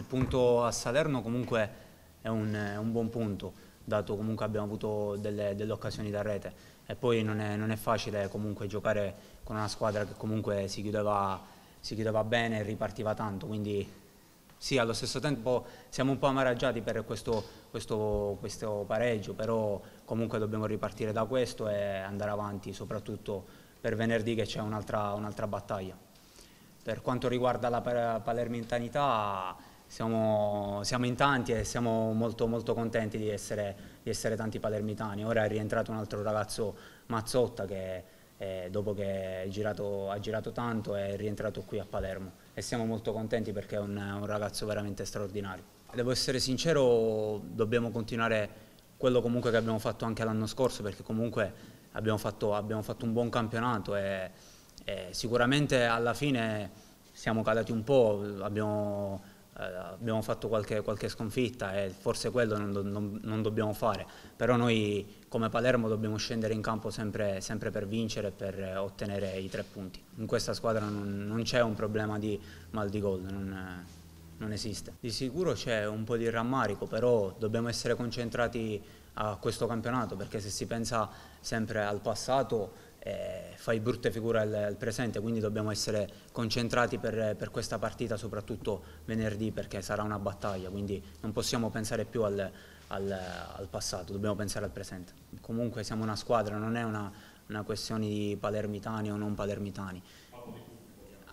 il punto a Salerno comunque è un, è un buon punto, dato comunque abbiamo avuto delle, delle occasioni da rete e poi non è, non è, facile comunque giocare con una squadra che comunque si chiudeva, si chiudeva bene e ripartiva tanto, quindi sì allo stesso tempo siamo un po' amareggiati per questo, questo, questo pareggio, però comunque dobbiamo ripartire da questo e andare avanti soprattutto per venerdì che c'è un'altra un battaglia. Per quanto riguarda la palermitanità, siamo, siamo, in tanti e siamo molto, molto contenti di essere, di essere, tanti palermitani. Ora è rientrato un altro ragazzo, Mazzotta, che eh, dopo che girato, ha girato tanto è rientrato qui a Palermo e siamo molto contenti perché è un, un ragazzo veramente straordinario. Devo essere sincero, dobbiamo continuare quello comunque che abbiamo fatto anche l'anno scorso perché comunque abbiamo fatto, abbiamo fatto un buon campionato e, e sicuramente alla fine siamo calati un po', abbiamo eh, abbiamo fatto qualche, qualche, sconfitta e forse quello non, do, non, non, dobbiamo fare, però noi come Palermo dobbiamo scendere in campo sempre, sempre per vincere e per eh, ottenere i tre punti. In questa squadra non, non c'è un problema di mal di gol, non, esiste. Di sicuro c'è un po' di rammarico, però dobbiamo essere concentrati a questo campionato perché se si pensa sempre al passato eh, fai brutte figure al, al, presente, quindi dobbiamo essere concentrati per, per, questa partita, soprattutto venerdì, perché sarà una battaglia, quindi non possiamo pensare più al, al, al passato, dobbiamo pensare al presente. Comunque siamo una squadra, non è una, una questione di palermitani o non palermitani.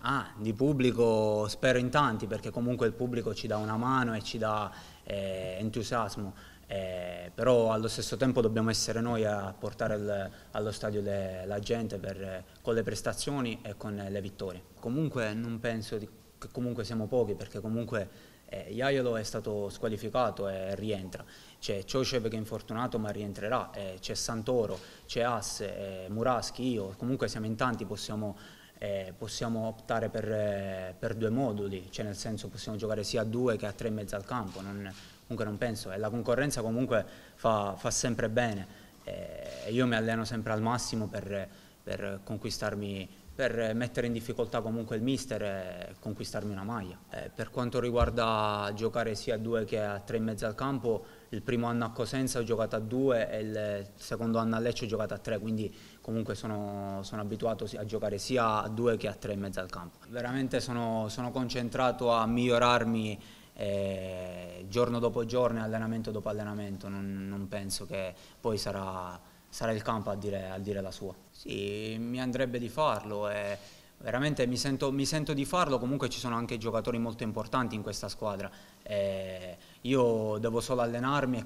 Ah, di pubblico spero in tanti perché comunque il pubblico ci dà una mano e ci dà eh, entusiasmo eh, però allo stesso tempo dobbiamo essere noi a portare il, allo stadio le, la gente per, con le prestazioni e con le vittorie. Comunque non penso di, che comunque siamo pochi perché comunque eh, Iaiolo è stato squalificato e rientra, c'è Ciocev che è infortunato ma rientrerà, eh, c'è Santoro, c'è Asse, eh, Muraschi, io, comunque siamo in tanti, possiamo eh, possiamo optare per, eh, per, due moduli, cioè nel senso possiamo giocare sia a due che a tre in mezzo al campo, non, comunque non penso, e la concorrenza comunque fa, fa sempre bene, eh, io mi alleno sempre al massimo per, per conquistarmi per mettere in difficoltà comunque il mister e conquistarmi una maglia. Eh, per quanto riguarda giocare sia a due che a tre in mezzo al campo, il primo anno a Cosenza ho giocato a due e il secondo anno a Lecce ho giocato a tre, quindi comunque sono, sono abituato a giocare sia a due che a tre in mezzo al campo. Veramente sono, sono concentrato a migliorarmi eh, giorno dopo giorno, allenamento dopo allenamento, non, non penso che poi sarà sarà il campo a dire, a dire la sua. Sì, mi andrebbe di farlo e veramente mi sento, mi sento, di farlo, comunque ci sono anche giocatori molto importanti in questa squadra. E eh, io devo solo allenarmi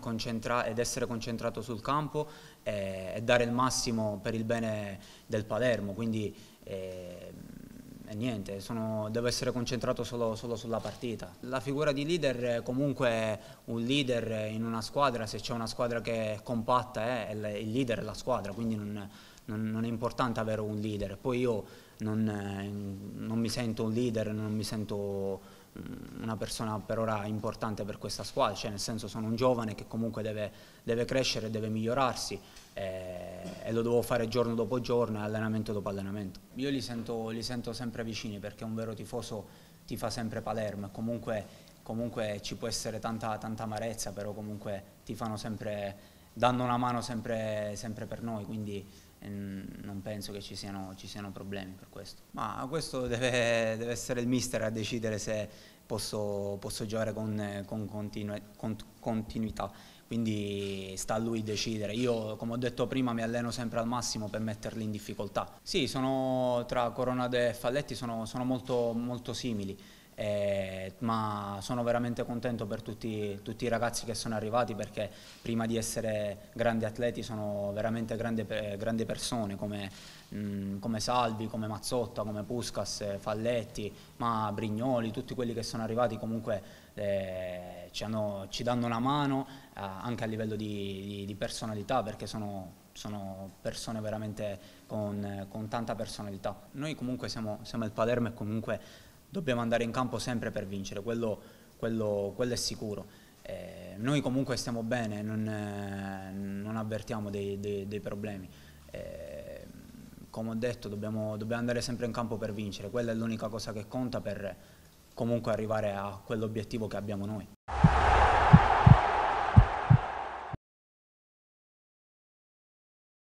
ed essere concentrato sul campo e, eh, e, dare il massimo per il bene del Palermo, quindi... Eh, e eh, niente, sono, devo essere concentrato solo, solo, sulla partita. La figura di leader è comunque un leader in una squadra, se c'è una squadra che è compatta eh, il leader è la squadra, quindi non, non, non, è importante avere un leader. Poi io non, eh, non mi sento un leader, non mi sento Mm, una persona per ora importante per questa squadra, cioè nel senso sono un giovane che comunque deve, deve crescere, deve migliorarsi e, eh, e, lo devo fare giorno dopo giorno e allenamento dopo allenamento. Io li sento, li sento, sempre vicini perché un vero tifoso ti fa sempre Palermo e comunque, comunque, ci può essere tanta, tanta, amarezza però comunque ti fanno sempre, danno una mano sempre, sempre per noi, quindi non penso che ci siano, ci siano, problemi per questo. Ma questo deve, deve, essere il mister a decidere se posso, posso giocare con, con, continu, con, continuità, quindi sta a lui decidere. Io, come ho detto prima, mi alleno sempre al massimo per metterli in difficoltà. Sì, sono, tra Coronado e Falletti sono, sono molto, molto simili eh, ma sono veramente contento per tutti, tutti, i ragazzi che sono arrivati perché prima di essere grandi atleti sono veramente grandi, grandi persone come, mh, mm, come, Salvi, come Mazzotta, come Puscas, Falletti, ma Brignoli, tutti quelli che sono arrivati comunque eh, ci, hanno, ci, danno una mano eh, anche a livello di, di, di personalità perché sono sono persone veramente con, con, tanta personalità. Noi comunque siamo, siamo il Palermo e comunque dobbiamo andare in campo sempre per vincere, quello, quello, quello è sicuro. Eh, noi comunque stiamo bene, non, eh, non avvertiamo dei, dei, dei problemi. Eh, come ho detto, dobbiamo, dobbiamo, andare sempre in campo per vincere, quella è l'unica cosa che conta per comunque arrivare a quell'obiettivo che abbiamo noi.